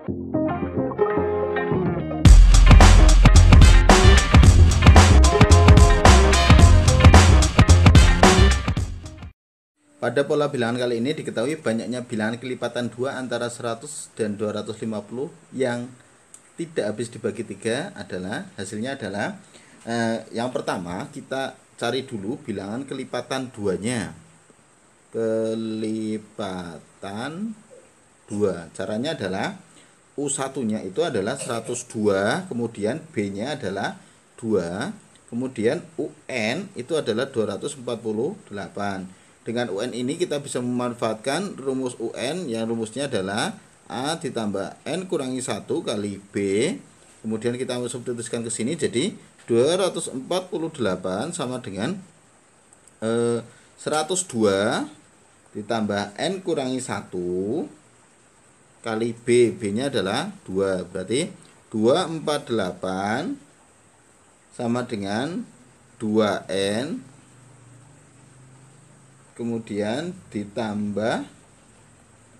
Pada pola bilangan kali ini diketahui banyaknya bilangan kelipatan 2 antara 100 dan 250 yang tidak habis dibagi 3 adalah hasilnya adalah eh, yang pertama kita cari dulu bilangan kelipatan 2-nya. Kelipatan 2. Caranya adalah u 1 itu adalah 102, kemudian B-nya adalah 2, kemudian UN itu adalah 248. Dengan UN ini kita bisa memanfaatkan rumus UN yang rumusnya adalah A ditambah N kurangi 1 kali B. Kemudian kita substitusikan ke sini jadi 248 sama dengan eh, 102 ditambah N kurangi 1 kali B. B-nya adalah 2. Berarti 248 sama dengan 2N kemudian ditambah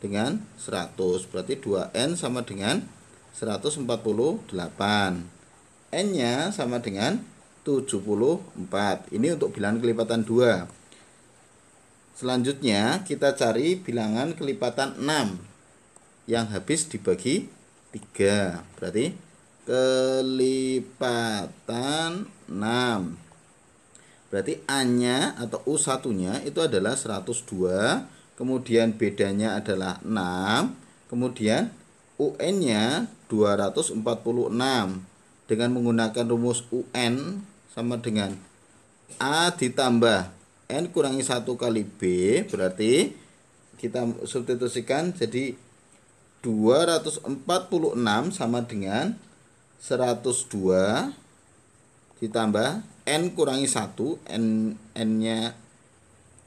dengan 100 berarti 2N sama dengan 148 N nya sama dengan 74 ini untuk bilangan kelipatan 2 selanjutnya kita cari bilangan kelipatan 6 yang habis dibagi 3 berarti kelipatan 6 berarti A-nya atau u satunya itu adalah 102 kemudian bedanya adalah 6 kemudian UN nya 246 dengan menggunakan rumus UN sama dengan A ditambah N kurangi 1 kali B berarti kita substitusikan jadi 246 sama dengan 102 ditambah n kurangi 1 n n-nya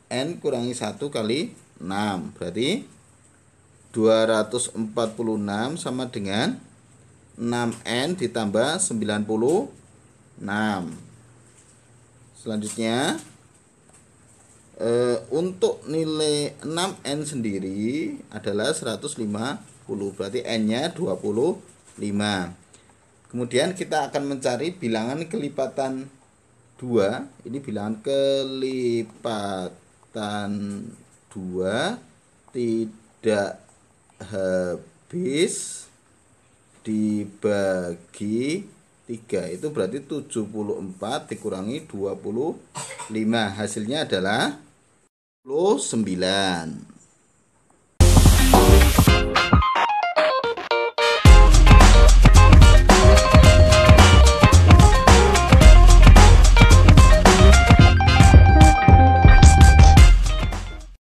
n kurangi 1 kali 6 berarti 246 sama dengan 6n ditambah 96 selanjutnya e, untuk nilai 6n sendiri adalah 105 berarti n-nya 25. Kemudian kita akan mencari bilangan kelipatan 2. Ini bilangan kelipatan 2 tidak habis dibagi 3. Itu berarti 74 dikurangi 25. Hasilnya adalah 29.